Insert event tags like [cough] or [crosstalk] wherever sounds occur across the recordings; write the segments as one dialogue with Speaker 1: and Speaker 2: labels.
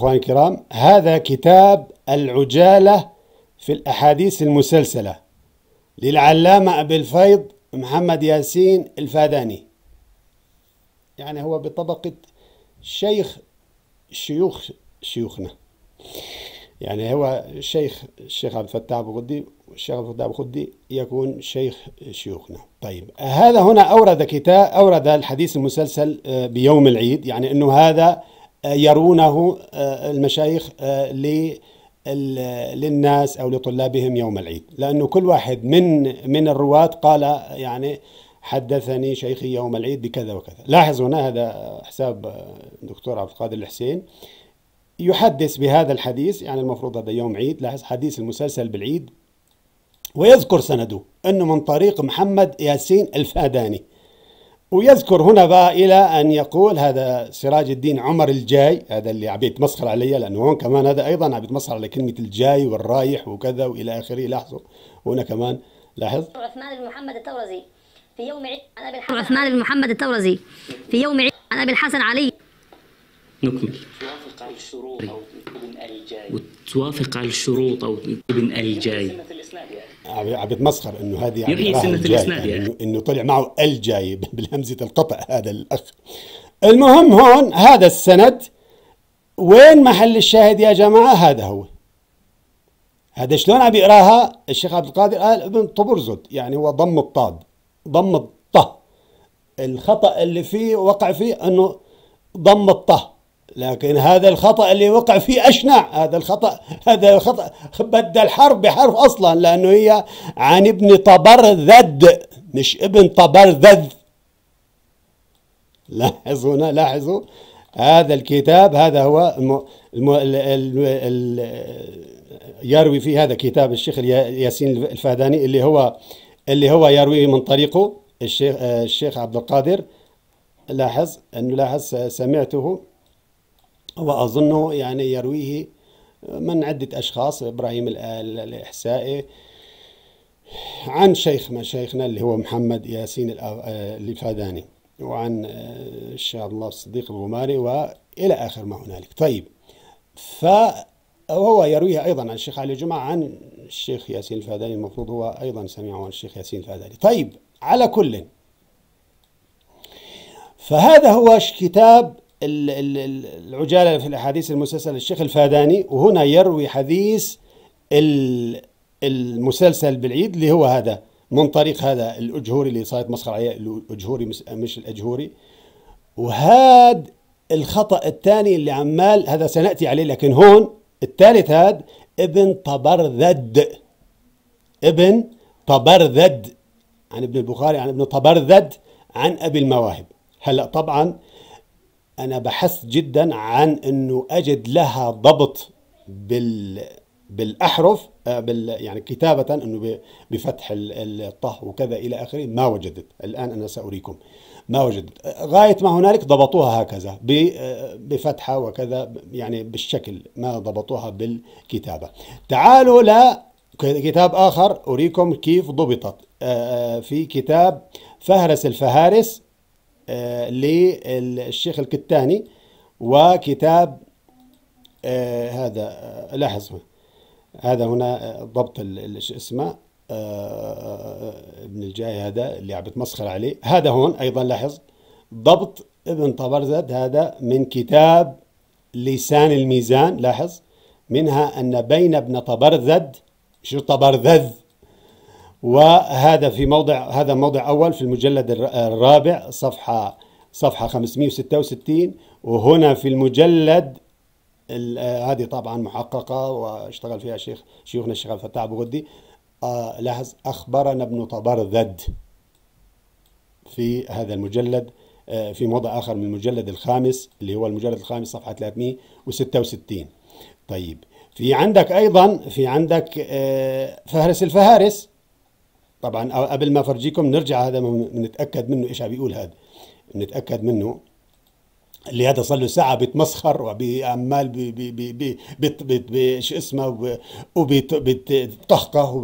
Speaker 1: أخواني الكرام هذا كتاب العجالة في الأحاديث المسلسلة للعلامة أبي الفيض محمد ياسين الفاداني يعني هو بطبقة شيخ شيوخ شيوخنا يعني هو شيخ الشيخ عبد الفتاح أبو غدي والشيخ عبد الفتاح أبو غدي يكون شيخ شيوخنا طيب هذا هنا أورد كتاب أورد الحديث المسلسل آه، بيوم العيد يعني أنه هذا آه، يرونه آه، المشايخ آه، للناس او لطلابهم يوم العيد لانه كل واحد من من الرواه قال يعني حدثني شيخي يوم العيد بكذا وكذا لاحظ هنا هذا حساب الدكتور عبد القادر الحسين يحدث بهذا الحديث يعني المفروض هذا يوم عيد لاحظ حديث المسلسل بالعيد ويذكر سنده انه من طريق محمد ياسين الفاداني ويذكر هنا بقى إلى أن يقول هذا سراج الدين عمر الجاي هذا اللي عم يتمسخر علي لأنه هون كمان هذا أيضا عم يتمسخر على كلمة الجاي والرايح وكذا وإلى آخره لاحظوا هنا كمان لاحظ
Speaker 2: عثمان بن محمد التورزي في يوم عيد
Speaker 1: عن عثمان بن محمد التورزي في يوم عيد عن الحسن علي نكمل
Speaker 2: توافق على الشروط
Speaker 1: أو ابن الجاي وتوافق على الشروط أو ابن الجاي عم بيتمسخر انه هذه يعني يحيي سنه الاسناد يعني انه طلع معه الجاي [laughs] بالهمزه القطع هذا الاخ المهم هون هذا السند وين محل الشاهد يا جماعه هذا هو هذا شلون عم يقراها الشيخ عبد القادر قال ابن طبرزد يعني هو ضم الطاد ضم الطه الخطا اللي فيه وقع فيه انه ضم الطه لكن هذا الخطأ اللي وقع فيه أشنع هذا الخطأ هذا الخطأ بدل حرف بحرف أصلا لأنه هي عن ابن طبرذد مش ابن طبرذد لاحظوا هنا لاحظوا هذا الكتاب هذا هو الـ الـ الـ الـ يروي في هذا كتاب الشيخ ياسين الفهداني اللي هو اللي هو يروي من طريقه الشيخ الشيخ عبد القادر لاحظ انه لاحظ سمعته وأظنه يعني يرويه من عدة أشخاص إبراهيم الإحسائي عن شيخ مشايخنا اللي هو محمد ياسين الفاداني وعن آه، إن الله الصديق الغماري وإلى آخر ما هنالك طيب وهو يرويها أيضا عن الشيخ علي جمعة عن الشيخ ياسين الفاداني المفروض هو أيضا سمعه عن الشيخ ياسين الفاداني طيب على كل فهذا هو كتاب العجالة في الأحاديث المسلسل الشيخ الفاداني وهنا يروي حديث المسلسل بالعيد اللي هو هذا من طريق هذا الأجهوري اللي صارت مسخرة عليه الأجهوري مش الأجهوري وهاد الخطأ الثاني اللي عمال هذا سنأتي عليه لكن هون الثالث هاد ابن طبرذد ابن طبرذد عن ابن البخاري عن ابن طبرذد عن أبي المواهب هلا طبعا انا بحثت جدا عن انه اجد لها ضبط بال بالاحرف آه، بال يعني كتابه انه بفتح الطه وكذا الى اخره ما وجدت الان انا ساريكم ما وجدت غايه ما هنالك ضبطوها هكذا آه، بفتحه وكذا يعني بالشكل ما ضبطوها بالكتابه تعالوا لا كتاب اخر اريكم كيف ضبطت آه، في كتاب فهرس الفهارس آه، للشيخ الكتاني وكتاب آه، هذا آه، لاحظ هذا هنا ضبط اسمه ابن الجاي هذا اللي عم بتمسخر عليه هذا هون ايضا لاحظ ضبط ابن طبرزد هذا من كتاب لسان الميزان لاحظ منها ان بين ابن طبرزد شو طبرزد وهذا في موضع هذا موضع أول في المجلد الرابع صفحة صفحة 566 وهنا في المجلد هذه طبعا محققة واشتغل فيها شيخ شيوخنا الشيخ عبد الفتاح أبو غدي آه، لاحظ أخبرنا ابن طبرذد في هذا المجلد آه، في موضع آخر من المجلد الخامس اللي هو المجلد الخامس صفحة 366 طيب في عندك أيضا في عندك آه، فهرس الفهارس طبعا قبل ما افرجيكم نرجع هذا بنتاكد منه ايش عم بيقول هذا بنتاكد منه اللي هذا صار له ساعه بيتمسخر وعمال بي بي بي بي بي بي بي شو اسمه وبتقهقه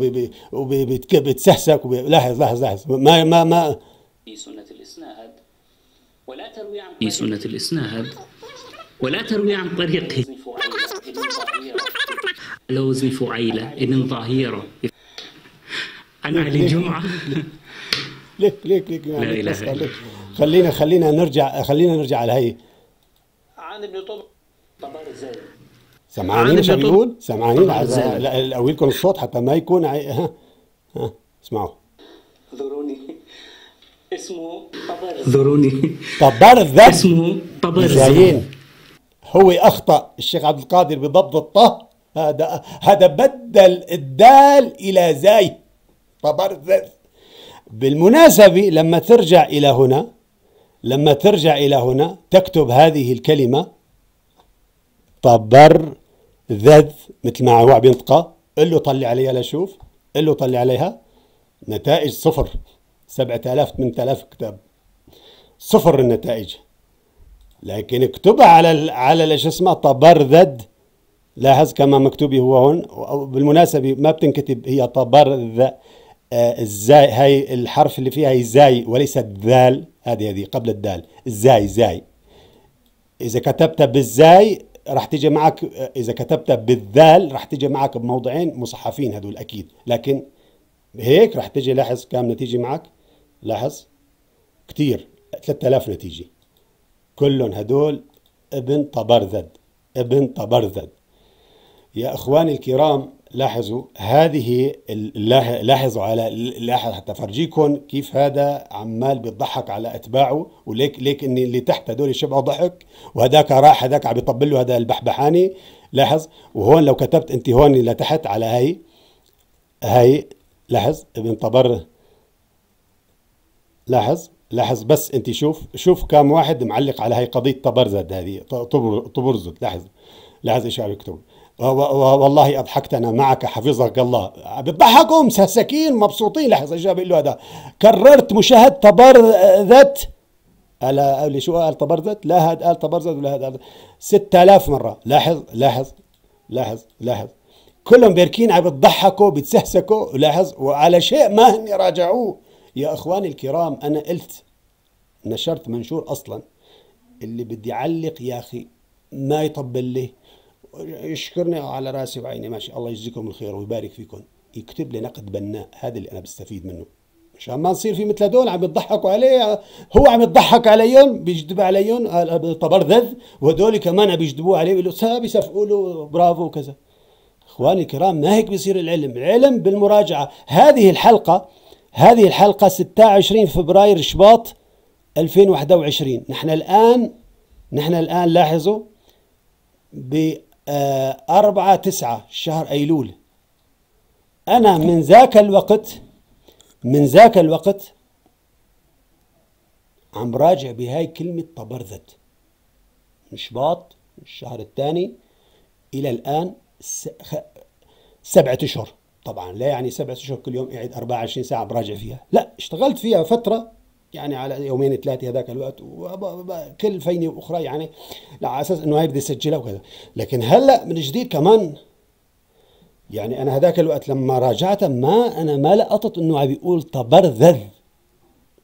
Speaker 1: وبتسهسك لاحظ لاحظ لاحظ ما ما ما
Speaker 2: في سنه الاسناد ولا تروي عن في سنه
Speaker 1: الاسناد ولا تروي عن طريقه
Speaker 2: لوزن فعيلة ابن ظهيرة
Speaker 1: عن علي جمعة ليك ليك ليك يعني لا إله إلا خلينا خلينا نرجع خلينا نرجع على هي
Speaker 2: عن ابن طب
Speaker 1: سمعانين شو بيقول؟ سمعانين بنقول سامعانين لكم الصوت حتى ما يكون عي... ها ها اسمعوا
Speaker 2: ذروني اسمه طبر ذروني
Speaker 1: طبرز اسمه طبر زين هو اخطا الشيخ عبد القادر بضبط الطه هذا هذا بدل الدال الى زاي بالمناسبة لما ترجع إلى هنا لما ترجع إلى هنا تكتب هذه الكلمة طبر ذذ مثل ما هو عم ينطقها قل له طلع عليها لشوف قل له طلع عليها نتائج صفر 7000 8000 كتاب صفر النتائج لكن اكتبها على على شو اسمه طبرذد لاحظ كما مكتوب هو هون بالمناسبه ما بتنكتب هي طبرذ آه، الزاي هاي الحرف اللي فيها هي زاي وليس الذال هذه هذه قبل الدال الزاي زاي اذا كتبت بالزاي راح تيجي معك آه، اذا كتبت بالذال راح تيجي معك بموضعين مصحفين هذول اكيد لكن هيك راح تيجي لاحظ كم نتيجه معك لاحظ كثير 3000 نتيجه كلهم هذول ابن طبرذد ابن طبرذد يا اخواني الكرام لاحظوا هذه لاحظوا على لاحظ حتى فرجيكم كيف هذا عمال بيضحك على اتباعه وليك ليك ان اللي تحت هدول شبعوا ضحك وهذاك راح هذاك عم يطبل له هذا البحبحاني لاحظ وهون لو كتبت انت هون لتحت على هاي هاي لاحظ ابن طبر لاحظ لاحظ بس انت شوف شوف كم واحد معلق على هاي قضيه طبرزد هذه طبرزد لاحظ لاحظ ايش عم يكتب والله أضحكتنا معك حفظك الله بيضحكوا مسهسكين مبسوطين لحظة إيش بيقول له هذا كررت مشاهد تبرذت ألا اللي شو قال تبرزت لا هذا قال تبرزت ولا هذا 6000 مرة لاحظ لاحظ لاحظ لاحظ كلهم بيركين عم بتضحكوا بتسهسكوا لاحظ وعلى شيء ما هن راجعوه يا اخواني الكرام انا قلت نشرت منشور اصلا اللي بدي علق يا اخي ما يطبل لي يشكرني على راسي وعيني ماشي الله يجزيكم الخير ويبارك فيكم يكتب لي نقد بناء هذا اللي انا بستفيد منه مشان ما نصير في مثل هدول عم يضحكوا عليه هو عم يضحك عليهم بيجذب عليهم آه، آه، طبرذذ وهدول كمان عم بيجذبوه عليه بيقولوا ساب يصفقوا له برافو وكذا اخواني الكرام ما هيك بيصير العلم العلم بالمراجعه هذه الحلقه هذه الحلقه 26 فبراير شباط 2021 نحن الان نحن الان لاحظوا ب آه، أربعة تسعة شهر أيلول أنا من ذاك الوقت من ذاك الوقت عم راجع بهاي كلمة طبرذت مش باط الشهر الثاني إلى الآن سبعة أشهر طبعا لا يعني سبعة أشهر كل يوم قاعد 24 ساعة براجع فيها لا اشتغلت فيها فترة يعني على يومين ثلاثه هذاك الوقت وكل فيني واخرى يعني على اساس انه هاي بدي اسجلها وكذا لكن هلا من جديد كمان يعني انا هذاك الوقت لما راجعتها ما انا ما لقطت انه عم بيقول تبرذذ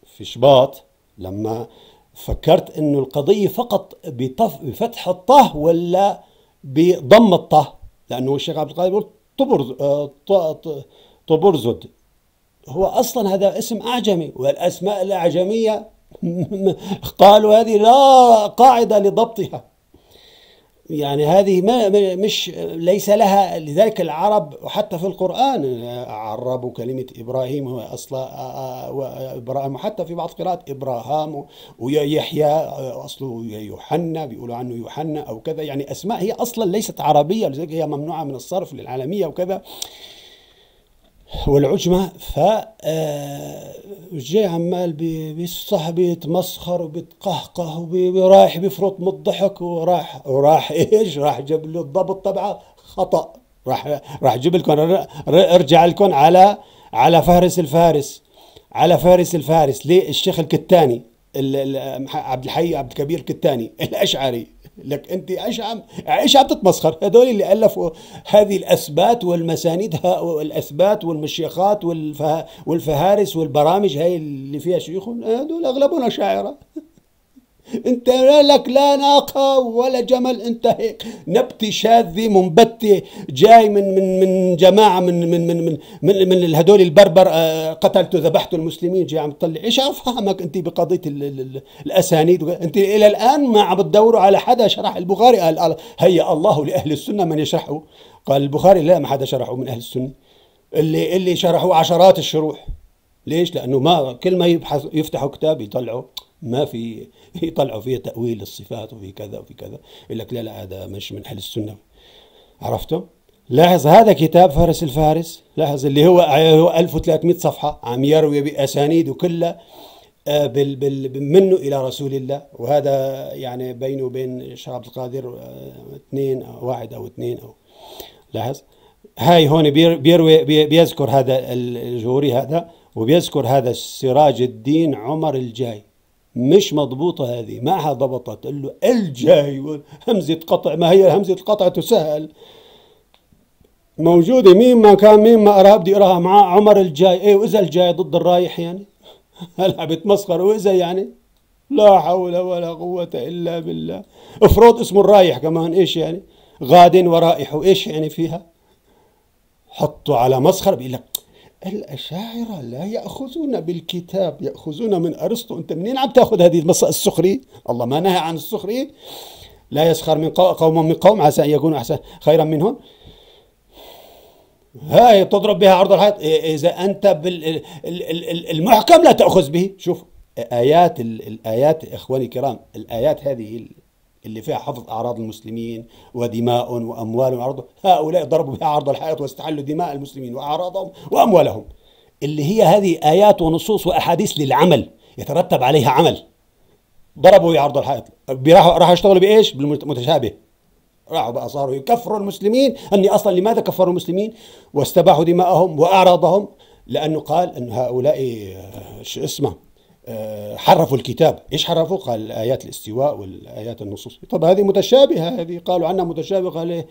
Speaker 1: في شباط لما فكرت انه القضيه فقط بطف بفتح الطه ولا بضم الطه لانه الشيخ عبد القادر بيقول تبرز آه، تبرزد هو أصلا هذا اسم أعجمي والأسماء الأعجمية قالوا هذه لا قاعدة لضبطها يعني هذه ما مش ليس لها لذلك العرب وحتى في القرآن عربوا كلمة إبراهيم هو أصلا إبراهيم حتى في بعض قراءات إبراهام ويحيى أصله يوحنا بيقولوا عنه يوحنا أو كذا يعني أسماء هي أصلا ليست عربية لذلك هي ممنوعة من الصرف للعالمية وكذا والعجمة ف آه، جاي عمال بيصح بيتمسخر وبيتقهقه ورايح بيفرط من الضحك وراح وراح [laughs] ايش راح جاب له الضبط تبعه خطأ راح راح جيب لكم ارجع لكم على على فهرس الفارس على فارس الفارس ليه الشيخ الكتاني عبد الحي عبد الكبير الكتاني الاشعري لك انت ايش عم ايش عم تتمسخر هذول اللي الفوا هذه الاثبات والمسانيد والاثبات والمشيخات والفهارس والبرامج هاي اللي فيها شيوخ هذول اغلبهم شاعره انت لك لا ناقة ولا جمل انت هيك نبتة شاذة منبتة جاي من من من جماعة من من من من من, من هدول البربر آه، قتلت ذبحتوا المسلمين جاي عم تطلع ايش افهمك انت بقضية الاسانيد انت الى الان ما عم تدوروا على حدا شرح البخاري قال هيا الله لاهل السنة من يشرحه قال البخاري لا ما حدا شرحه من اهل السنة اللي اللي شرحوه عشرات الشروح ليش؟ لانه ما كل ما يبحث يفتحوا كتاب يطلعوا ما في [laughs] يطلعوا فيها تاويل الصفات وفي كذا وفي كذا يقول لك لا لا هذا مش من اهل السنه عرفته لاحظ هذا كتاب فارس الفارس لاحظ اللي هو هو 1300 صفحه عم يروي باسانيده كلها آه، بال بال منه الى رسول الله وهذا يعني بينه وبين الشيخ عبد القادر آه، اثنين او واحد او اثنين او لاحظ هاي هون بيروي بيذكر هذا الجوري هذا وبيذكر هذا سراج الدين عمر الجاي مش مضبوطه هذه معها ضبطت قال له الجاي همزه قطع ما هي همزه القطع تسهل موجوده مين ما كان مين ما قراها بدي اقراها معاه عمر الجاي ايه واذا الجاي ضد الرايح يعني [laughs] هلا بتمسخر واذا يعني لا حول ولا قوة إلا بالله افرض اسم الرايح كمان إيش يعني غاد ورائح إيش يعني فيها حطوا على مسخر بيقول لك الأشاعرة لا يأخذون بالكتاب يأخذون من أرسطو أنت منين عم تأخذ هذه السخرية الله ما نهى عن السخرية لا يسخر من قوم من قوم عسى أن يكونوا أحسن خيرا منهم هاي تضرب بها عرض الحائط إذا أنت بالمحكم لا تأخذ به شوف آيات الآيات إخواني الكرام الآيات هذه اللي فيها حفظ أعراض المسلمين ودماء وأموال وعرض هؤلاء ضربوا بها عرض الحائط واستحلوا دماء المسلمين وأعراضهم وأموالهم اللي هي هذه آيات ونصوص وأحاديث للعمل يترتب عليها عمل ضربوا عرض الحائط راحوا راحوا يشتغلوا بإيش بالمتشابه راحوا بقى صاروا يكفروا المسلمين أني أصلا لماذا كفروا المسلمين واستباحوا دماءهم وأعراضهم لأنه قال أن هؤلاء آه، شو اسمه آه، حرفوا الكتاب ايش حرفوا قال آيات الاستواء والآيات النصوص طب هذه متشابهة هذه قالوا عنها متشابهة قال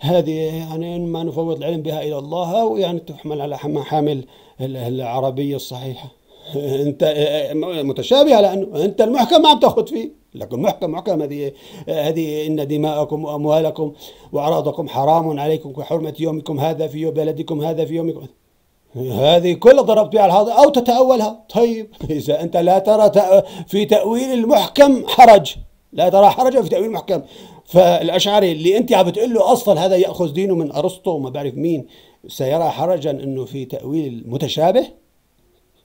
Speaker 1: هذه يعني ما نفوض العلم بها إلى الله ويعني تحمل على حامل العربية الصحيحة [laughs] انت آه، آه، متشابهه لانه انت المحكم ما عم تاخذ فيه لكن محكم محكم هذه هذه ان دماءكم واموالكم واعراضكم حرام عليكم كحرمه يومكم هذا في بلدكم هذا في يومكم هذه كلها ضربت بها الحاضر أو تتأولها طيب [laughs] إذا أنت لا ترى في تأويل المحكم حرج لا ترى حرجا في تأويل المحكم فالأشعري اللي أنت عم بتقول له أصلا هذا يأخذ دينه من أرسطو وما بعرف مين سيرى حرجا أنه في تأويل متشابه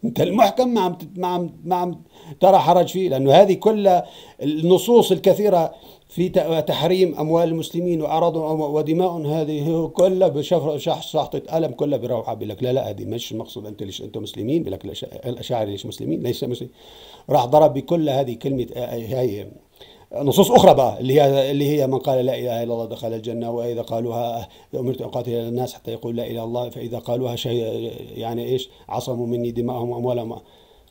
Speaker 1: انت المحكم ما عم ما عم ما عم ترى حرج فيه لانه هذه كل النصوص الكثيره في تحريم اموال المسلمين واعراضهم ودماء هذه كلها بشفر شحطه قلم كلها بروحه بيقول لك لا لا هذه مش المقصود انت ليش انتم مسلمين بيقول لك الاشاعره ليش مسلمين ليس مسلمين راح ضرب بكل هذه كلمه هي آه، آه، نصوص اخرى بقى اللي هي اللي هي من قال لا اله الا الله دخل الجنه واذا قالوها امرت ان اقاتل الناس حتى يقول لا اله الا الله فاذا قالوها شيء يعني ايش عصموا مني دماءهم واموالهم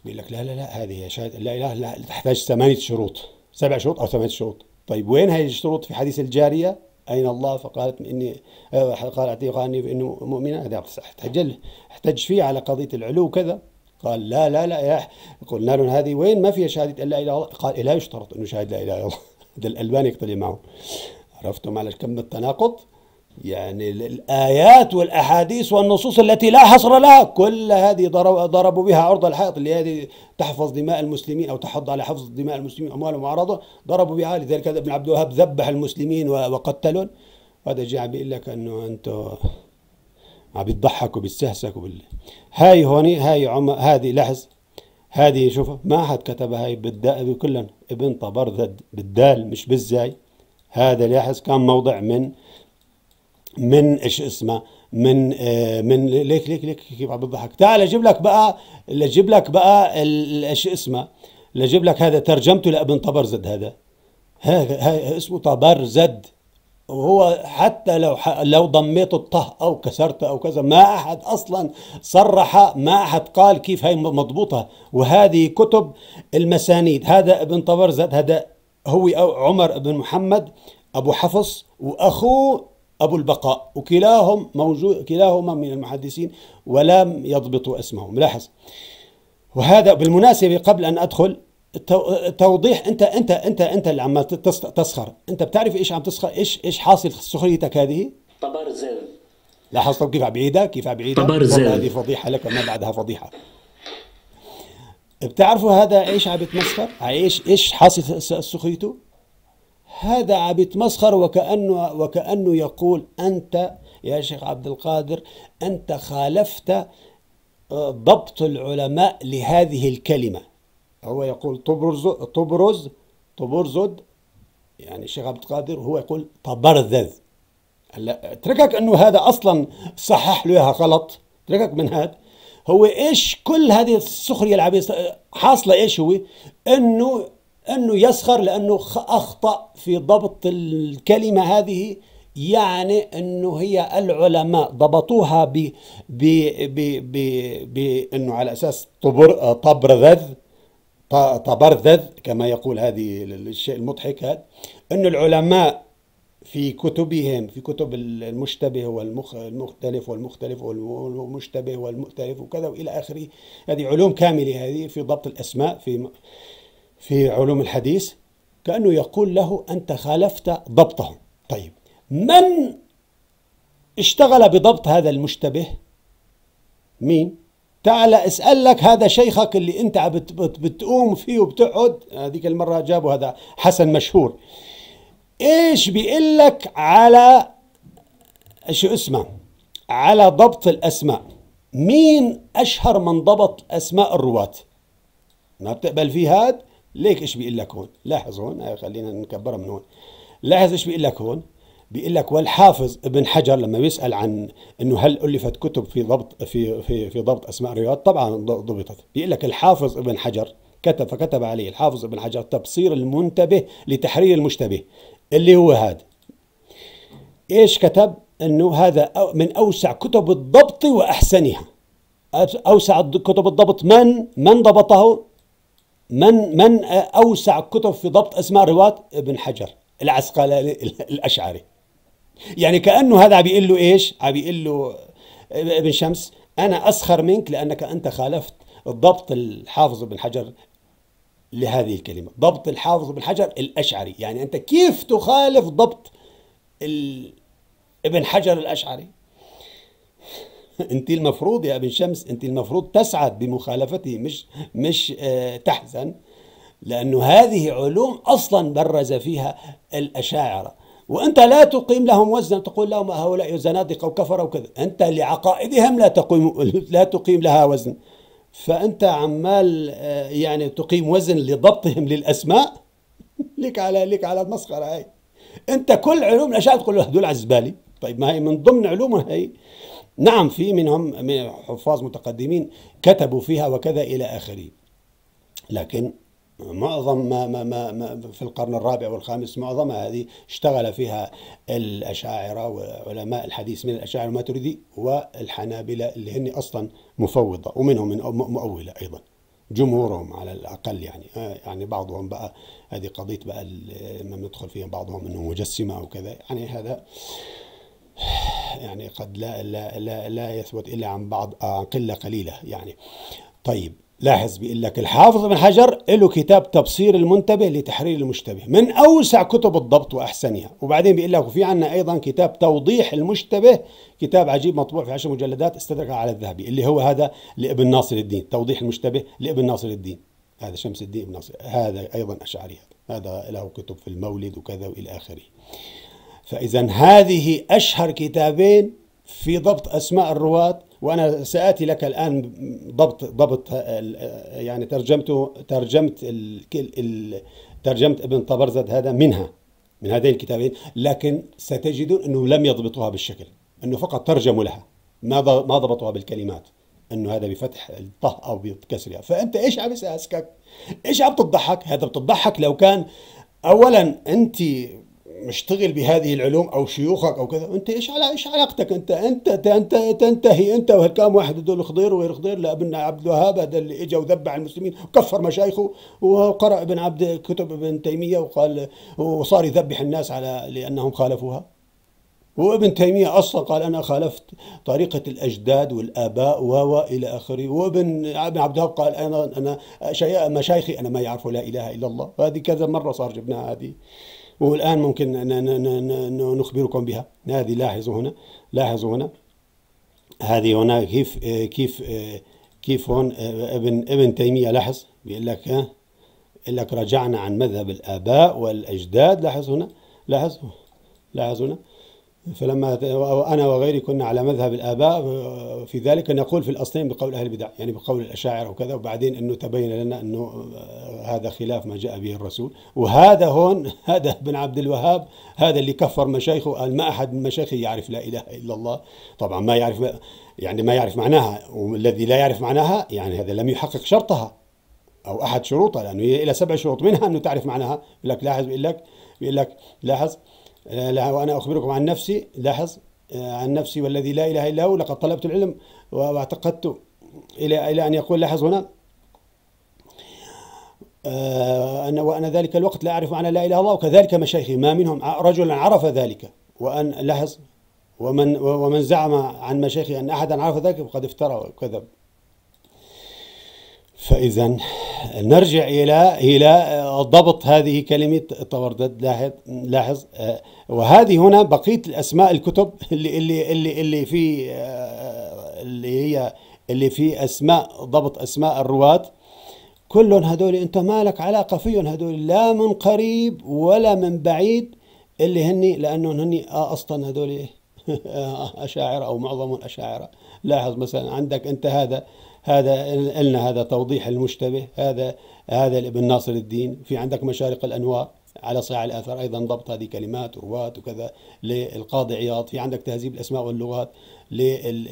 Speaker 1: بيقول لك لا لا لا هذه شهاده لا اله لا تحتاج ثمانيه شروط سبع شروط او ثمانيه شروط طيب وين هي الشروط في حديث الجارية أين الله فقالت إني آه، قال وقال إني إنه مؤمنة هذا احتج احتج فيه على قضية العلو كذا قال لا لا لا يا قلنا له هذه وين ما فيها شهادة لا إله إلا الله قال لا يشترط أنه شاهد لا إله إلا الله ده [laughs] الألباني يقتلي معه عرفتم على كم التناقض يعني الآيات والأحاديث والنصوص التي لا حصر لها كل هذه ضربوا بها عرض الحائط اللي هذه تحفظ دماء المسلمين أو تحض على حفظ دماء المسلمين أموالهم وأعراضهم ضربوا بها لذلك ابن عبد الوهاب ذبح المسلمين وقتلهم وهذا جاء بيقول لك أنه أنت عم بيضحكوا بيستهسكوا بال هاي هوني هاي عم هذه لحظ هذه شوف ما حد كتبها هاي بالد... كلهم ابن طبرذد بالدال مش بالزاي هذا لاحظ كان موضع من من ايش اسمه من آه، من ليك ليك ليك كيف عم بضحك تعال اجيب لك بقى اجيب لك بقى ايش اسمه اجيب لك هذا ترجمته لابن طبرزد هذا ها اسمه طبرزد وهو حتى لو لو ضميت الطه او كسرته او كذا ما احد اصلا صرح ما احد قال كيف هي مضبوطه وهذه كتب المسانيد هذا ابن طبرزد هذا هو أو عمر بن محمد ابو حفص واخوه أبو البقاء وكلاهم موجود كلاهما من المحدثين ولم يضبطوا اسمهم لاحظ وهذا بالمناسبة قبل أن أدخل توضيح انت انت انت انت اللي عم تسخر انت بتعرف ايش عم تسخر ايش ايش حاصل سخريتك هذه طبرزل لاحظت كيف عم بعيدها كيف عم بعيدها طبرزل هذه فضيحه لك ما بعدها فضيحه بتعرفوا هذا ايش عم بتمسخر ايش ايش حاصل سخريته هذا عم يتمسخر وكانه وكانه يقول انت يا شيخ عبد القادر انت خالفت آه، ضبط العلماء لهذه الكلمه هو يقول تبرز تبرز تبرزد يعني الشيخ عبد القادر هو يقول تبرذذ هلا اتركك انه هذا اصلا صحح له اياها غلط اتركك من هذا هو ايش كل هذه السخريه اللي حاصله ايش هو انه أنه يسخر لأنه أخطأ في ضبط الكلمة هذه يعني أنه هي العلماء ضبطوها ب ب ب ب بأنه على أساس طبر طبرذذ طبرذذ كما يقول هذه الشيء المضحك هذا انه العلماء في كتبهم في كتب المشتبه والمختلف والمختلف والمشتبه والمؤتلف وكذا والى اخره هذه علوم كامله هذه في ضبط الاسماء في في علوم الحديث كأنه يقول له أنت خالفت ضبطهم طيب من اشتغل بضبط هذا المشتبه مين تعال اسال لك هذا شيخك اللي انت بتقوم فيه وبتقعد هذيك المره جابوا هذا حسن مشهور ايش بيقول لك على شو اسمه على ضبط الاسماء مين اشهر من ضبط اسماء الرواه ما بتقبل فيه هذا ليك ايش بيقول لك هون لاحظ هون آه، خلينا نكبرها من هون لاحظ ايش بيقول لك هون بيقول لك والحافظ ابن حجر لما بيسال عن انه هل الفت كتب في ضبط في في في ضبط اسماء الروايات طبعا ضبطت بيقول لك الحافظ ابن حجر كتب فكتب عليه الحافظ ابن حجر تبصير المنتبه لتحرير المشتبه اللي هو هذا ايش كتب انه هذا من اوسع كتب الضبط واحسنها اوسع كتب الضبط من من ضبطه من من اوسع كتب في ضبط اسماء الرواة ابن حجر العسقلاني الاشعري يعني كانه هذا عم بيقول له ايش عم بيقول له ابن شمس انا اسخر منك لانك انت خالفت ضبط الحافظ ابن حجر لهذه الكلمه ضبط الحافظ ابن حجر الاشعري يعني انت كيف تخالف ضبط ابن حجر الاشعري [laughs] انت المفروض يا ابن شمس انت المفروض تسعد بمخالفته مش مش آه، تحزن لانه هذه علوم اصلا برز فيها الاشاعره وانت لا تقيم لهم وزنا تقول لهم هؤلاء زنادقه وكفر وكذا انت لعقائدهم لا تقيم لا تقيم لها وزن فانت عمال آه، يعني تقيم وزن لضبطهم للاسماء [laughs] لك على لك على المسخره هاي انت كل علوم الاشاعره تقول له هدول على الزباله طيب ما هي من ضمن علومها هي نعم في منهم من حفاظ متقدمين كتبوا فيها وكذا إلى آخره لكن معظم ما, ما, ما, ما في القرن الرابع والخامس معظم هذه اشتغل فيها الأشاعرة وعلماء الحديث من الأشاعرة تريدي والحنابلة اللي هن أصلا مفوضة ومنهم من مؤولة أيضا جمهورهم على الأقل يعني آه، يعني بعضهم بقى هذه قضية بقى ما ندخل فيها بعضهم أنه مجسمة أو كذا يعني هذا يعني قد لا لا لا, لا يثبت الا عن بعض آه، عن قله قليله يعني طيب لاحظ بيقول لك الحافظ بن حجر له كتاب تبصير المنتبه لتحرير المشتبه من اوسع كتب الضبط واحسنها وبعدين بيقول لك وفي عندنا ايضا كتاب توضيح المشتبه كتاب عجيب مطبوع في عشر مجلدات استدركها على الذهبي اللي هو هذا لابن ناصر الدين توضيح المشتبه لابن ناصر الدين هذا شمس الدين ابن ناصر هذا ايضا اشعري هذا له كتب في المولد وكذا والى اخره فإذا هذه أشهر كتابين في ضبط أسماء الرواة وأنا سآتي لك الآن ضبط ضبط يعني ترجمته ترجمت ال ترجمت ابن طبرزد هذا منها من هذين الكتابين لكن ستجدون أنه لم يضبطوها بالشكل أنه فقط ترجموا لها ما ما ضبطوها بالكلمات انه هذا بفتح الطه او بكسرها فانت ايش عم يساسكك ايش عم تضحك هذا بتضحك لو كان اولا انت مشتغل بهذه العلوم او شيوخك او كذا انت ايش على ايش علاقتك انت انت انت تنتهي انت وهالكام واحد هذول خضير وغير خضير لابن عبد الوهاب هذا اللي اجى وذبح المسلمين وكفر مشايخه وقرا ابن عبد كتب ابن تيميه وقال وصار يذبح الناس على لانهم خالفوها وابن تيمية أصلا قال أنا خالفت طريقة الأجداد والآباء و إلى آخره وابن ابن عبد الوهاب قال أنا أنا مشايخي أنا ما يعرفوا لا إله إلا الله هذه كذا مرة صار جبناها هذه والآن ممكن نخبركم بها هذه لاحظوا هنا لاحظوا هنا هذه هنا كيف كيف كيف هون آه، ابن ابن تيمية لاحظ بيقول لك ها لك رجعنا عن مذهب الآباء والأجداد لاحظ هنا لاحظ لاحظ هنا فلما انا وغيري كنا على مذهب الاباء في ذلك نقول في الاصلين بقول اهل البدع يعني بقول الاشاعره وكذا وبعدين انه تبين لنا انه آه، هذا خلاف ما جاء به الرسول وهذا هون [laughs] هذا بن عبد الوهاب هذا اللي كفر مشايخه قال ما احد من مشايخه يعرف لا اله الا الله طبعا ما يعرف يعني ما يعرف معناها والذي لا يعرف معناها يعني هذا لم يحقق شرطها او احد شروطها لانه هي الى سبع شروط منها انه تعرف معناها يقول لك لاحظ بيقول لك بيقول لك لاحظ وأنا أخبركم عن نفسي لاحظ آه، عن نفسي والذي لا إله إلا هو لقد طلبت العلم واعتقدت إلى إلى أن يقول لاحظ هنا آه، أنا وأنا ذلك الوقت لا أعرف معنى لا إله إلا الله وكذلك مشايخي ما منهم رجل عرف ذلك وأن لاحظ ومن ومن زعم عن مشايخي أن أحدا عرف ذلك فقد افترى وكذب فإذا نرجع إلى إلى ضبط هذه كلمة توردد لاحظ لاحظ آه، وهذه هنا بقية الأسماء الكتب اللي اللي اللي اللي في آه، اللي هي اللي في أسماء ضبط أسماء الرواة كلهم هذول أنت مالك علاقة فيهم هذول لا من قريب ولا من بعيد اللي هني لأنهم هني آه، أصلا هذول [laughs] أشاعرة أو معظمهم أشاعرة لاحظ مثلا عندك أنت هذا هذا لنا هذا توضيح المشتبه هذا هذا لابن ناصر الدين في عندك مشارق الانوار على صاع الاثر ايضا ضبط هذه كلمات ورواة وكذا للقاضي عياض في عندك تهذيب الاسماء واللغات لل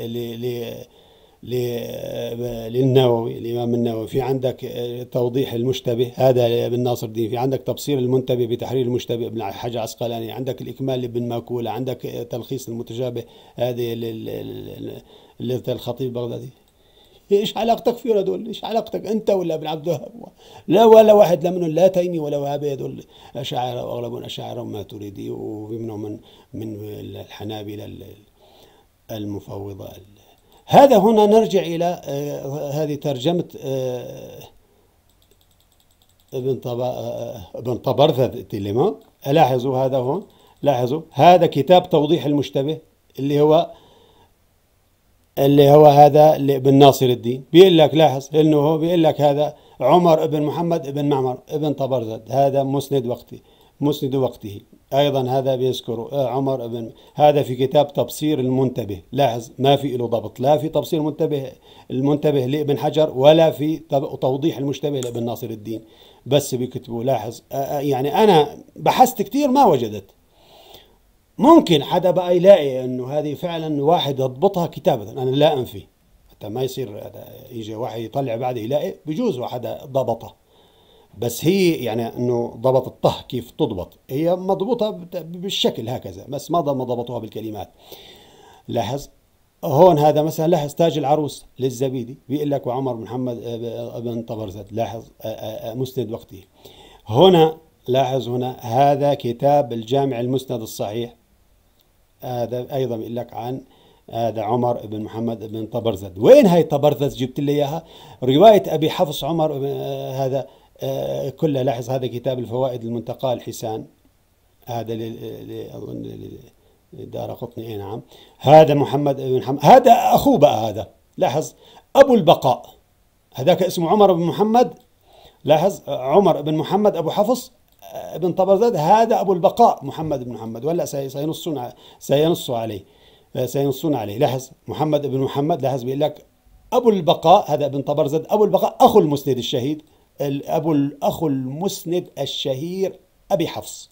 Speaker 1: للنووي الامام النووي في عندك توضيح المشتبه هذا لابن ناصر الدين في عندك تبصير المنتبه بتحرير المشتبه ابن الحاج عسقلاني عندك الاكمال لابن ماكوله عندك تلخيص المتشابه هذه للخطيب البغدادي ايش علاقتك فيه هذول ايش علاقتك انت ولا ابن عبد الوهاب لا ولا واحد لا منهم لا تيمي ولا وهابي هذول اشاعره واغلبهم أشاعرة ما تريدي ومنهم من من الحنابله المفوضه هذا هنا نرجع الى آه، هذه ترجمه آه، ابن آه، ابن طبرثة تيليما لاحظوا هذا هون لاحظوا هذا كتاب توضيح المشتبه اللي هو اللي هو هذا اللي ابن ناصر الدين بيقول لك لاحظ انه هو بيقول لك هذا عمر بن محمد بن معمر بن طبرزد هذا مسند وقته مسند وقته ايضا هذا بيذكر آه، عمر بن هذا في كتاب تبصير المنتبه لاحظ ما في له ضبط لا في تبصير المنتبه المنتبه لابن حجر ولا في توضيح المشتبه لابن ناصر الدين بس بيكتبوا لاحظ آه، آه، يعني انا بحثت كثير ما وجدت ممكن حدا بقى يلاقي انه هذه فعلا واحد يضبطها كتابه انا لا انفي حتى ما يصير يجي واحد يطلع بعد يلاقي بجوز واحد ضبطها بس هي يعني انه ضبط الطه كيف تضبط هي مضبوطه بالشكل هكذا بس ما ضبطوها بالكلمات لاحظ هون هذا مثلا لاحظ تاج العروس للزبيدي بيقول لك وعمر محمد بن آه، آه، طبرزد لاحظ آه، مسند وقته هنا لاحظ هنا هذا كتاب الجامع المسند الصحيح هذا ايضا بيقول لك عن هذا عمر بن محمد بن طبرزد وين هاي طبرزد جبت لي اياها روايه ابي حفص عمر آه، هذا آه، كلها لاحظ هذا كتاب الفوائد المنتقاه الحسان هذا اظن دار قطني اي نعم هذا محمد بن حم... هذا اخوه بقى هذا لاحظ ابو البقاء هذاك اسمه عمر بن محمد لاحظ عمر بن محمد ابو حفص ابن طبرزاد هذا أبو البقاء محمد بن محمد ولا سينصون سينص عليه سينصون عليه لاحظ محمد بن محمد لاحظ بيقول لك أبو البقاء هذا ابن طبرزاد أبو البقاء أخو المسند الشهيد أبو الأخو المسند الشهير أبي حفص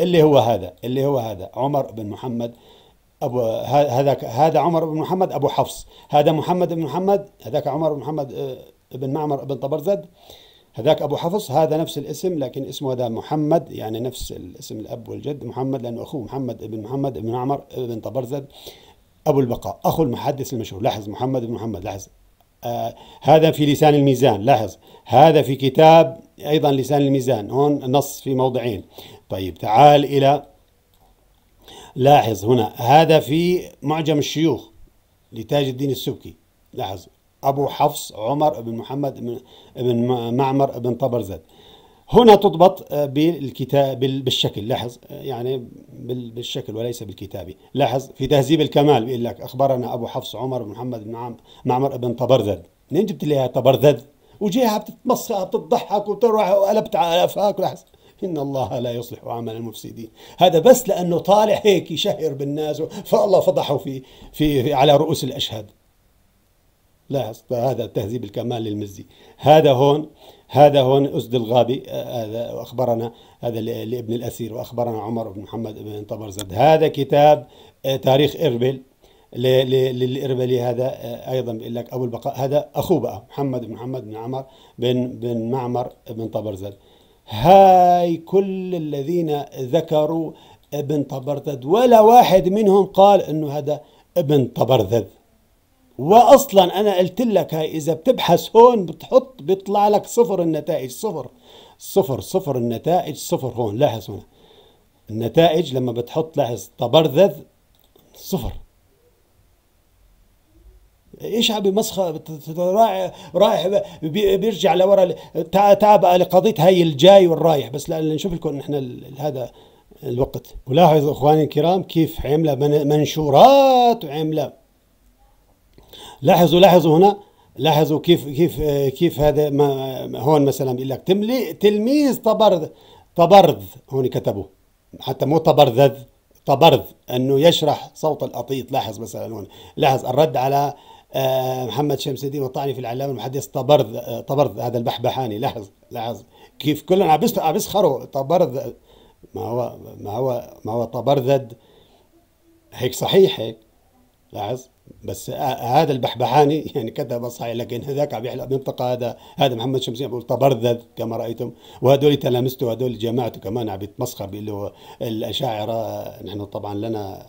Speaker 1: اللي هو هذا اللي هو هذا عمر بن محمد أبو هذا هذا عمر بن محمد أبو حفص هذا محمد بن محمد هذاك عمر بن محمد آه، بن معمر بن طبرزد هذاك أبو حفص هذا نفس الاسم لكن اسمه هذا محمد يعني نفس الاسم الأب والجد محمد لأنه أخوه محمد ابن محمد ابن عمر ابن طبرزد أبو البقاء أخو المحدث المشهور لاحظ محمد بن محمد لاحظ آه هذا في لسان الميزان لاحظ هذا في كتاب أيضا لسان الميزان هون نص في موضعين طيب تعال إلى لاحظ هنا هذا في معجم الشيوخ لتاج الدين السبكي لاحظ أبو حفص عمر بن محمد بن معمر بن طبرزاد هنا تضبط آه، بالكتاب بالشكل لاحظ آه، يعني بالشكل وليس بالكتابي لاحظ في تهذيب الكمال بيقول لك أخبرنا أبو حفص عمر بن محمد بن معمر بن طبرزد منين جبت لي طبرزد وجهها بتتمسخر بتضحك وتروح وقلبت على أفاك لاحظ إن الله لا يصلح عمل المفسدين هذا بس لأنه طالع هيك يشهر بالناس فالله فضحه في, في, في على رؤوس الأشهاد لاحظ هذا تهذيب الكمال للمزي هذا هون هذا هون أسد الغابي آه، هذا واخبرنا هذا لابن الأسير وأخبرنا عمر بن محمد بن طبرزد هذا كتاب آه، تاريخ إربل للإربلي هذا آه، أيضا بيقول لك أبو البقاء هذا أخوه بقى محمد بن محمد بن عمر بن بن معمر بن طبرزد هاي كل الذين ذكروا ابن طبرزد ولا واحد منهم قال انه هذا ابن طبرزد واصلا انا قلت لك اذا بتبحث هون بتحط بيطلع لك صفر النتائج صفر صفر صفر النتائج صفر هون لاحظ هنا النتائج لما بتحط لاحظ تبرذذ صفر ايش عم بمسخ رايح رايح بيرجع لورا تابع لقضيه هاي الجاي والرايح بس لنشوف لكم نحن هذا الوقت ولاحظوا اخواني الكرام كيف عامله منشورات وعامله لاحظوا لاحظوا هنا لاحظوا كيف كيف كيف هذا ما هون مثلا بيقول لك تملي تلميذ تبرذ تبرذ هون كتبوا حتى مو تبرذذ تبرذ انه يشرح صوت الاطيط لاحظ مثلا هون لاحظ الرد على آه، محمد شمس الدين والطعني في العلامه المحدث تبرذ تبرذ آه، هذا البحبحاني لاحظ لاحظ كيف كلهم عم بيسخروا يسخروا ما هو ما هو ما هو تبرذد هيك صحيح هيك لاحظ بس آه، هذا البحبحاني يعني كتب صحيح لكن هذاك عم يحلق منطقة هذا هذا محمد شمسي تبرذذ كما رأيتم وهدول تلامسته وهدول جماعته كمان عم يتمسخر بيقول له الأشاعرة نحن طبعا لنا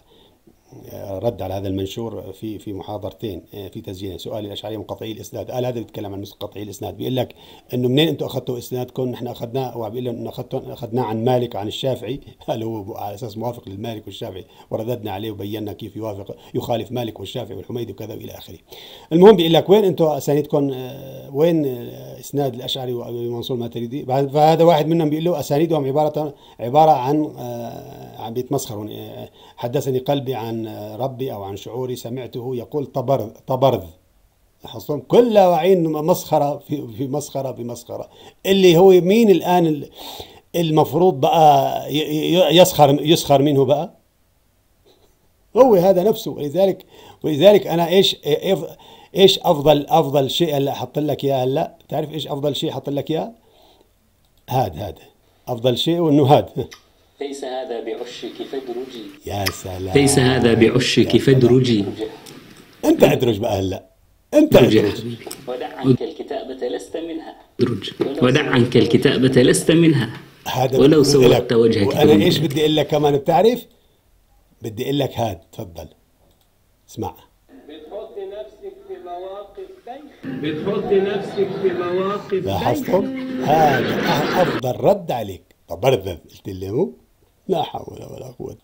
Speaker 1: رد على هذا المنشور في في محاضرتين آه، في تسجيل سؤال الاشعري من الاسناد قال هذا بيتكلم عن نسخ قطعي الاسناد بيقول لك انه منين انتم اخذتوا اسنادكم نحن اخذناه وبيقول لهم انه اخذناه عن مالك عن الشافعي [laughs] قال هو على اساس موافق للمالك والشافعي ورددنا عليه وبينا كيف يوافق يخالف مالك والشافعي والحميدي وكذا والى اخره المهم بيقول لك وين انتم اسانيدكم آه، وين اسناد الاشعري وابي منصور الماتريدي فهذا واحد منهم بيقول له اسانيدهم عباره عباره عن آه، عم بيتمسخرون حدثني قلبي عن ربي أو عن شعوري سمعته يقول طبرذ طبرذ حصلهم كل وعين مسخرة في, في مسخرة في مسخرة اللي هو مين الآن المفروض بقى يسخر يسخر منه بقى هو هذا نفسه ولذلك ولذلك انا ايش ايش افضل افضل شيء هلا احط لك اياه هلا تعرف ايش افضل شيء احط لك اياه هذا هذا افضل شيء وانه هذا
Speaker 2: ليس هذا بعشك فادرجي
Speaker 1: يا سلام ليس هذا بعشك فادرجي انت ادرج بقى هلا انت ادرج ودع
Speaker 2: عنك الكتابة لست منها ادرج ودع عنك الكتابة لست منها هذا ولو سودت وجهك وانا ايش
Speaker 1: بدي اقول لك كمان بتعرف بدي اقول لك هاد تفضل اسمع
Speaker 2: بتحط نفسك في مواقف
Speaker 1: بتحط نفسك في مواقف لاحظتم هذا افضل رد عليك برذذ قلت لي هو لا حول ولا قوة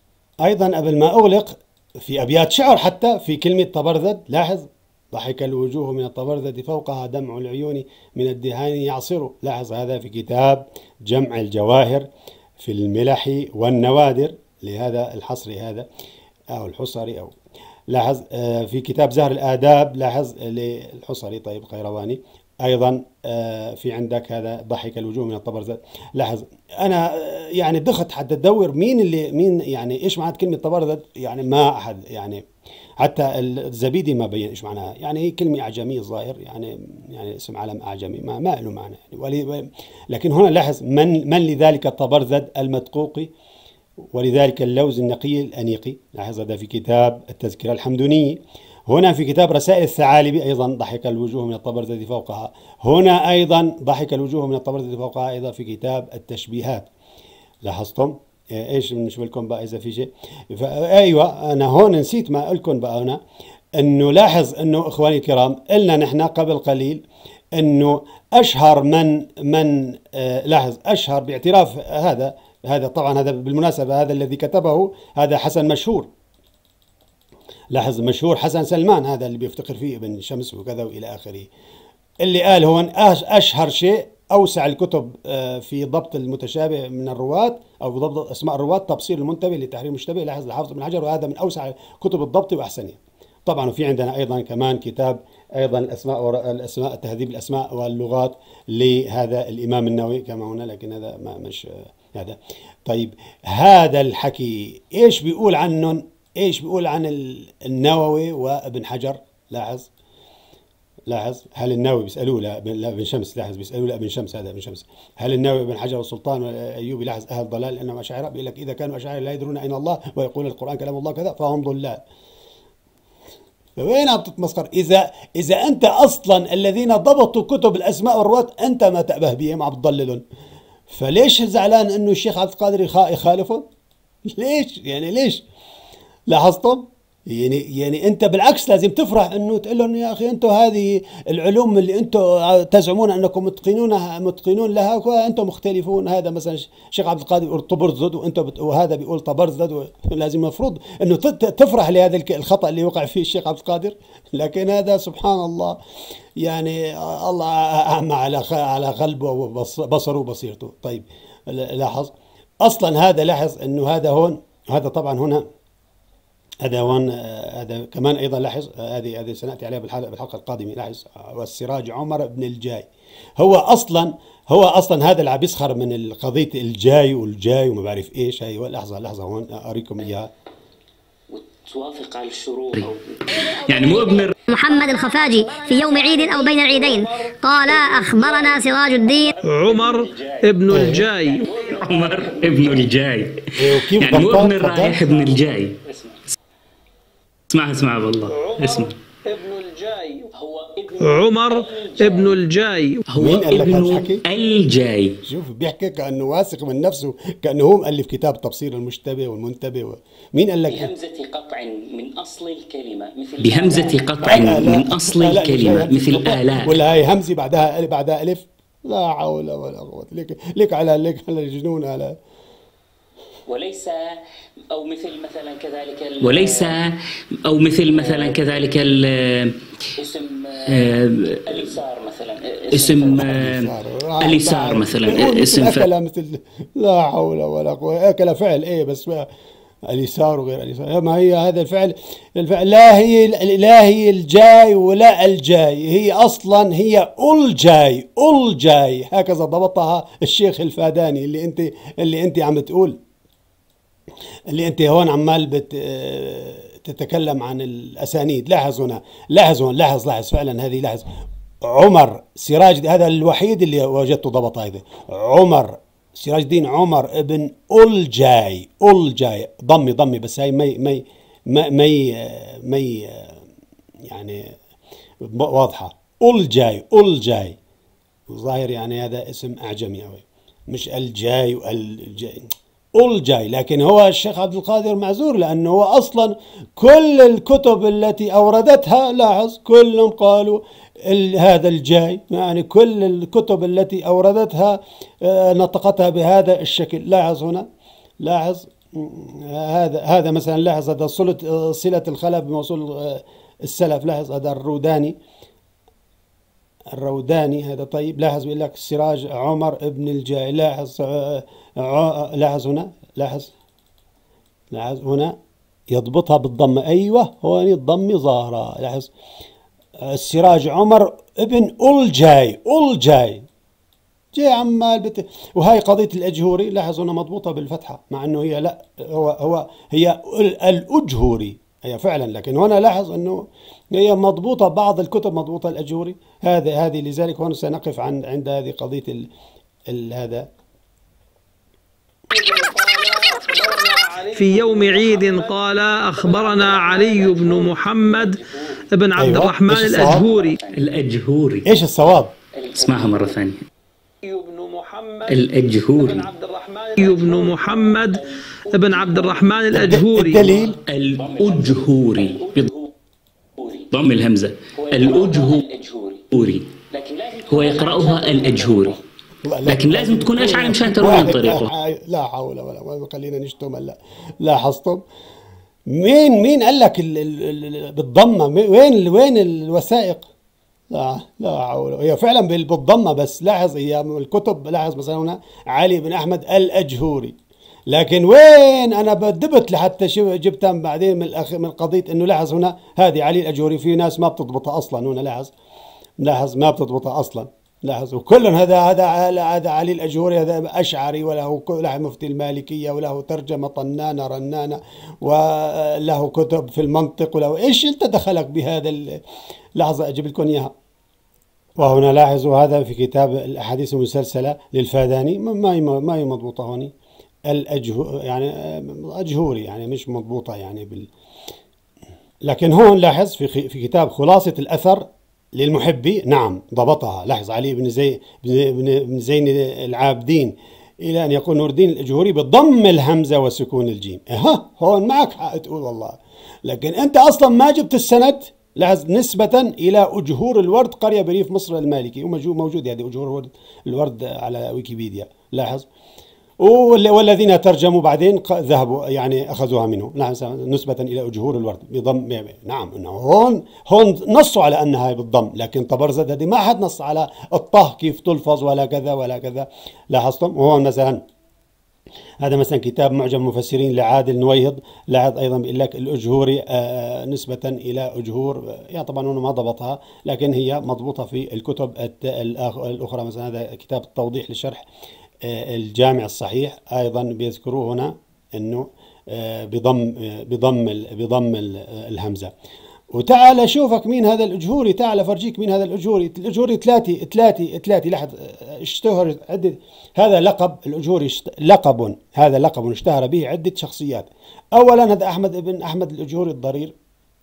Speaker 1: أيضا قبل ما أغلق في أبيات شعر حتى في كلمة طبرذد لاحظ ضحك الوجوه من الطبرذة فوقها دمع العيون من الدهان يعصر لاحظ هذا في كتاب جمع الجواهر في الملح والنوادر لهذا الحصري هذا أو الحصري أو لاحظ آه، في كتاب زهر الآداب لاحظ آه، للحصري طيب قيرواني ايضا آه، في عندك هذا ضحك الوجوه من الطبرزات لاحظ انا آه، يعني دخلت حتى ادور مين اللي مين يعني ايش معنى كلمه طبرزت يعني ما احد يعني حتى الزبيدي ما بين ايش معناها يعني هي كلمه اعجميه ظاهر يعني يعني اسم عالم اعجمي ما, ما له معنى يعني لكن هنا لاحظ من من لذلك الطبرزد المدقوقي ولذلك اللوز النقي الانيقي لاحظ هذا في كتاب التذكره الحمدونيه هنا في كتاب رسائل الثعالبي أيضا ضحك الوجوه من الطبرزة فوقها هنا أيضا ضحك الوجوه من الطبرزة فوقها أيضا في كتاب التشبيهات لاحظتم إيه، ايش بنشوف لكم بقى اذا في شيء ايوه انا هون نسيت ما لكم بقى هنا انه لاحظ انه اخواني الكرام قلنا نحن قبل قليل انه اشهر من من آه لاحظ اشهر باعتراف هذا هذا طبعا هذا بالمناسبه هذا الذي كتبه هذا حسن مشهور لاحظ مشهور حسن سلمان هذا اللي بيفتخر فيه ابن شمس وكذا والى اخره اللي قال هون اشهر شيء اوسع الكتب آه، في ضبط المتشابه من الرواة او ضبط اسماء الرواة تبصير المنتبه لتحرير المشتبه لاحظ الحافظ بن حجر وهذا من اوسع كتب الضبط واحسنها طبعا وفي عندنا ايضا كمان كتاب ايضا الاسماء الاسماء تهذيب الاسماء واللغات لهذا الامام النووي كما هنا لكن هذا ما مش آه، هذا طيب هذا الحكي ايش بيقول عنهم ايش بيقول عن النووي وابن حجر لاحظ لاحظ هل النووي بيسالوه لابن شمس لاحظ بيسالوه لابن شمس هذا ابن شمس هل النووي ابن حجر والسلطان ايوبي لاحظ اهل ضلال لانهم اشاعره بيقول لك اذا كانوا اشاعره لا يدرون اين الله ويقول القران كلام الله كذا فهم ضلال وين عم تتمسخر اذا اذا انت اصلا الذين ضبطوا كتب الاسماء والرواة انت ما تأبه بهم عم تضللهم فليش زعلان انه الشيخ عبد القادر يخالفه ليش يعني ليش لاحظتم؟ يعني يعني انت بالعكس لازم تفرح انه تقول لهم يا اخي انتم هذه العلوم اللي انتم تزعمون انكم متقنونها متقنون لها انتم مختلفون هذا مثلا الشيخ عبد القادر يقول طبرزد وانتم وهذا بيقول طبرزد لازم المفروض انه تفرح لهذا الخطا اللي وقع فيه الشيخ عبد القادر لكن هذا سبحان الله يعني الله اعمى على على قلبه وبصره وبصيرته طيب لاحظ اصلا هذا لاحظ انه هذا هون هذا طبعا هنا هذا وان هذا كمان ايضا لاحظ هذه هذه سناتي عليها بالحلقه القادمه لاحظ والسراج عمر بن الجاي هو اصلا هو اصلا هذا اللي عم يسخر من قضيه الجاي والجاي وما بعرف ايش هي لحظه لحظه هون اوريكم اياها
Speaker 2: وتوافق على الشروط
Speaker 1: يعني مو ابن
Speaker 2: محمد الخفاجي في يوم عيد أو بين العيدين قال أخبرنا سراج الدين عمر ابن الجاي عمر ابن الجاي إيه، يعني مو ابن الرايح ابن الجاي اسمعها اسمعها والله اسمع ابن الجاي هو ابن عمر ابن الجاي هو مين قال لك ابن الجاي
Speaker 1: شوف بيحكي كانه واثق من نفسه كانه هو مؤلف كتاب تفسير المشتبه والمنتبه و... مين قال لك بهمزه
Speaker 2: قطع من
Speaker 1: اصل الكلمه مثل بهمزه قطع من اصل الكلمه مثل الاء ولا هي همزه بعدها بعدها الف لا حول ولا قوه ليك ليك على ليك على الجنون على
Speaker 2: وليس أو مثل مثلا كذلك وليس أو مثل مثلا آه، كذلك اسم آه، آه، اليسار مثلا اسم اليسار نعم. مثلا اسم أكل
Speaker 1: مثل لا حول ولا قوة أكل فعل إيه بس اليسار وغير اليسار ما هي هذا الفعل الفعل لا هي لا هي الجاي ولا الجاي هي اصلا هي الجاي الجاي هكذا ضبطها الشيخ الفاداني اللي انت اللي انت عم تقول اللي انت هون عمال بت تتكلم عن الاسانيد لاحظ هنا لاحظ هون لاحظ لاحظ فعلا هذه لاحظ عمر سراج هذا الوحيد اللي وجدته ضبط هذا عمر سراج الدين عمر ابن ألجاي ألجاي ضمي ضمي بس هاي مي مي مي مي, يعني واضحة ألجاي ألجاي ظاهر يعني هذا اسم أعجمي قوي مش الجاي والجاي ألجاي لكن هو الشيخ عبد القادر معذور لأنه هو أصلا كل الكتب التي أوردتها لاحظ كلهم قالوا هذا الجاي يعني كل الكتب التي أوردتها آه، نطقتها بهذا الشكل لاحظ هنا لاحظ آه، هذا هذا مثلا لاحظ هذا صلة آه، صلة الخلف بموصول السلف لاحظ هذا الروداني الروداني هذا طيب لاحظ بيقول لك السراج عمر ابن الجاي لاحظ لاحظ هنا لاحظ لاحظ هنا يضبطها بالضمة أيوة هون يعني الضمة ظاهرة لاحظ السراج عمر ابن ألجاي ألجاي جاي عمال بت... وهي قضية الأجهوري لاحظ هنا مضبوطة بالفتحة مع أنه هي لا هو هو هي الأجهوري هي فعلا لكن هنا لاحظ أنه هي مضبوطة بعض الكتب مضبوطة الأجهوري هذا هذه لذلك هنا سنقف عن عند هذه قضية ال... ال... هذا في يوم عيد قال أخبرنا علي
Speaker 2: بن محمد بن عبد أيوة. الرحمن الأجهوري
Speaker 1: الأجهوري إيش الصواب؟
Speaker 2: اسمعها مرة ثانية بن محمد الأجهوري
Speaker 1: بن محمد بن عبد الرحمن الأجهوري الدليل
Speaker 2: الأجهوري ضم الهمزة الأجهوري هو يقرأها الأجهوري لكن لازم تكون اشعل مشان تروي طريقه
Speaker 1: لا حول ولا قوه خلينا نشتم هلا لاحظتم مين مين قال لك بالضمه وين وين الوثائق لا لا حول هي فعلا بالضمه بس لاحظ هي الكتب لاحظ مثلا هنا علي بن احمد الاجهوري لكن وين انا بدبت لحتى جبتها بعدين من الأخ من قضيه انه لاحظ هنا هذه علي الاجهوري في ناس ما بتضبطها اصلا هنا لاحظ لاحظ ما بتضبطها اصلا لاحظوا كل هذا هذا هذا علي الاجهوري هذا اشعري وله له مفتي المالكيه وله ترجمه طنانه رنانه وله كتب في المنطق وله ايش انت دخلك بهذا لحظه اجيب لكم اياها وهنا لاحظوا هذا في كتاب الاحاديث المسلسله للفاداني ما هي ما هي مضبوطه هوني الاجهو يعني اجهوري يعني مش مضبوطه يعني بال لكن هون لاحظ في في كتاب خلاصه الاثر للمحبي نعم ضبطها لاحظ علي بن زي بن زين العابدين إلى أن يقول نور الدين الجهوري بضم الهمزة وسكون الجيم ها هون معك حق تقول والله لكن أنت أصلا ما جبت السند لاحظ نسبة إلى أجهور الورد قرية بريف مصر المالكي وموجود هذه يعني أجهور الورد, الورد على ويكيبيديا لاحظ والذين ترجموا بعدين ذهبوا يعني اخذوها منه نعم نسبه الى جهور الورد بضم نعم انه هون هون نصوا على انها بالضم لكن طبرزه هذه ما حد نص على الطه كيف تلفظ ولا كذا ولا كذا لاحظتم وهون مثلا هذا مثلا كتاب معجم المفسرين لعادل نويهض لاحظ ايضا بيقول لك الاجهوري آه، نسبه الى اجهور يا طبعا هو ما ضبطها لكن هي مضبوطه في الكتب الاخرى مثلا هذا كتاب التوضيح للشرح آه، الجامع الصحيح ايضا بيذكروه هنا انه آه، بضم آه، بضم بضم الهمزه وتعال اشوفك مين هذا الاجهوري تعال افرجيك مين هذا الاجهوري الاجهوري ثلاثي ثلاثي ثلاثي لحظه اشتهر عده هذا لقب الاجهوري لقب هذا لقب اشتهر به عده شخصيات اولا هذا احمد بن احمد الاجهوري الضرير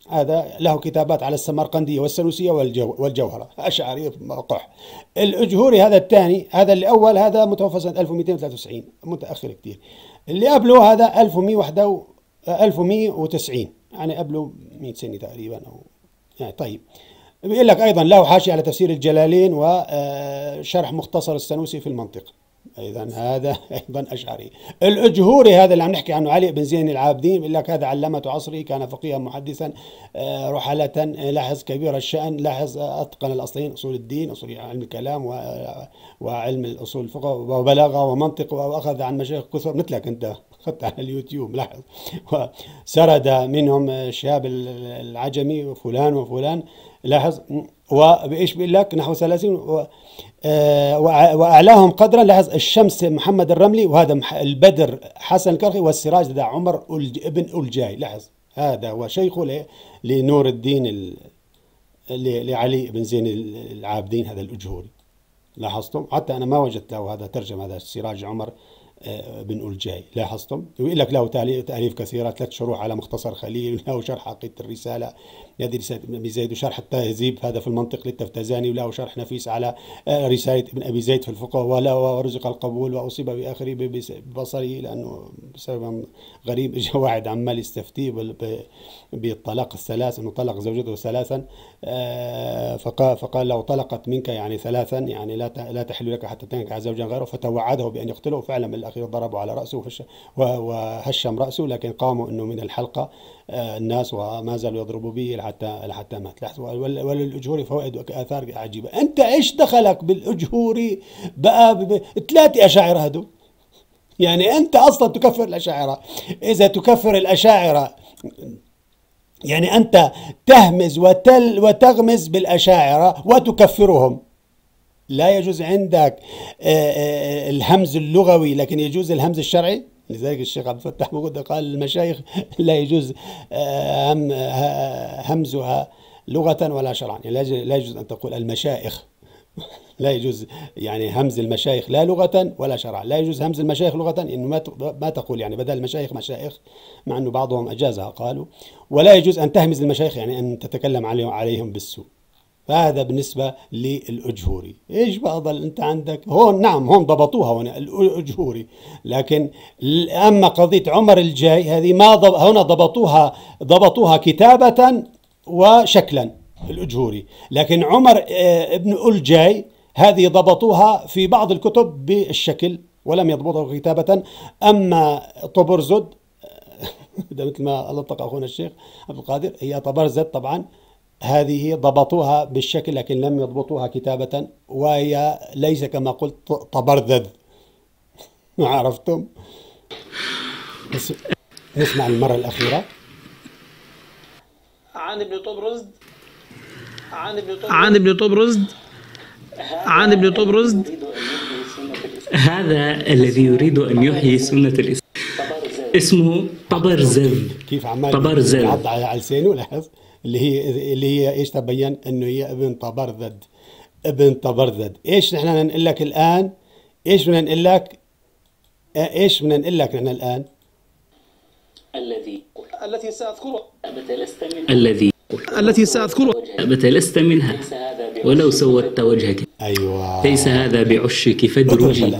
Speaker 1: هذا له كتابات على السمرقندية والسنوسية والجو والجوهرة أشعري قح الأجهوري هذا الثاني هذا الأول هذا متوفى سنة 1293 متأخر كثير اللي قبله هذا 1101 1190 يعني قبله 100 سنة تقريبا أو يعني طيب بيقول لك أيضا له حاشية على تفسير الجلالين وشرح آه، مختصر السنوسي في المنطق اذا هذا [laughs] ايضا اشعري الاجهوري هذا اللي عم نحكي عنه علي بن زين العابدين بيقول لك هذا علمته عصره كان فقيها محدثا آه، رحلة آه، لاحظ كبير الشان لاحظ اتقن الاصلين اصول الدين اصول علم الكلام وعلم الاصول الفقه وبلاغه ومنطق واخذ عن مشايخ كثر مثلك انت اخذت على اليوتيوب لاحظ [laughs] وسرد منهم الشاب العجمي وفلان وفلان لاحظ وبايش بيقول لك نحو 30 و... آه وأعلاهم قدرا لاحظ الشمس محمد الرملي وهذا البدر حسن الكرخي والسراج ده عمر ابن الجاي لاحظ هذا هو شيخه لنور الدين ال... لعلي بن زين العابدين هذا الأجهوري لاحظتم حتى أنا ما وجدت له هذا ترجم هذا السراج عمر آه، بن الجاي لاحظتم يقول لك له تأليف كثيرة ثلاث شروح على مختصر خليل له شرح عقيدة الرسالة يدي ابن أبي زيد وشرح التهذيب هذا في المنطق للتفتزاني وله شرح نفيس على آه، رسالة ابن أبي زيد في الفقه ولا ورزق القبول وأصيب بآخره ببصره لأنه بسبب غريب [laughs] جاء واحد عمال يستفتيه بالطلاق الثلاث أنه طلق زوجته ثلاثا آه، فقال, فقال لو طلقت منك يعني ثلاثا يعني لا لا تحل لك حتى تنكح زوجا غيره فتوعده بأن يقتله فعلا بالأخير ضربه على رأسه وهشم رأسه لكن قاموا أنه من الحلقة آه، الناس وما زالوا يضربوا به حتى لحتى مات وللاجهوري فوائد واثار عجيبه انت ايش دخلك بالاجهوري بقى ثلاثه اشاعره هدول يعني انت اصلا تكفر الاشاعره اذا تكفر الاشاعره يعني انت تهمز وتل وتغمز بالاشاعره وتكفرهم لا يجوز عندك آه، آه، آه، الهمز اللغوي لكن يجوز الهمز الشرعي لذلك الشيخ عبد الفتاح موجود قال المشايخ لا يجوز آه، هم همزها لغة ولا شرعا يعني لا يجوز أن تقول المشايخ [laughs] لا يجوز يعني همز المشايخ لا لغة ولا شرعا لا يجوز همز المشايخ لغة إنه ما ما تقول يعني بدل المشايخ مشايخ مع أنه بعضهم أجازها قالوا ولا يجوز أن تهمز المشايخ يعني أن تتكلم عليهم بالسوء فهذا بالنسبة للأجهوري إيش بقى أنت عندك هون نعم هون ضبطوها هنا الأجهوري لكن أما قضية عمر الجاي هذه ما ضب... هنا ضبطوها ضبطوها كتابة وشكلا الأجهوري لكن عمر آه، ابن الجاي هذه ضبطوها في بعض الكتب بالشكل ولم يضبطها كتابة أما طبرزد ده آه، [laughs] مثل ما لطق أخونا الشيخ عبد القادر هي طبرزد طبعا هذه ضبطوها بالشكل لكن لم يضبطوها كتابة وهي ليس كما قلت تبرذذ [laughs] ما عرفتم نسمع المرة الأخيرة
Speaker 2: عن ابن طبرزد عن ابن طبرزد عن
Speaker 1: ابن طبرزد,
Speaker 2: عن ابن طبرزد. هذا الذي يريد أن يحيي سنة الإسلام
Speaker 1: اسمه طبرزد كيف عمال طبرزل على لسانه لاحظ اللي هي اللي هي ايش تبين انه هي ابن طبرذد ابن طبرذد ايش نحن نقول لك الان ايش بدنا نقول لك ايش بدنا نقول لك نحن الان
Speaker 2: الذي التي ساذكرها أبت لست منها الذي التي ساذكرها أبت لست منها ولو سودت وجهك
Speaker 1: أيوة
Speaker 2: ليس هذا بعشك فادرجي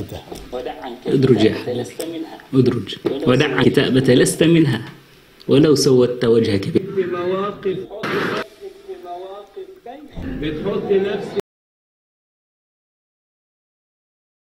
Speaker 2: ادرج يا ادرج ودع عنك تأبت لست منها ولو سودت وجهك مواقف بتحط نفسك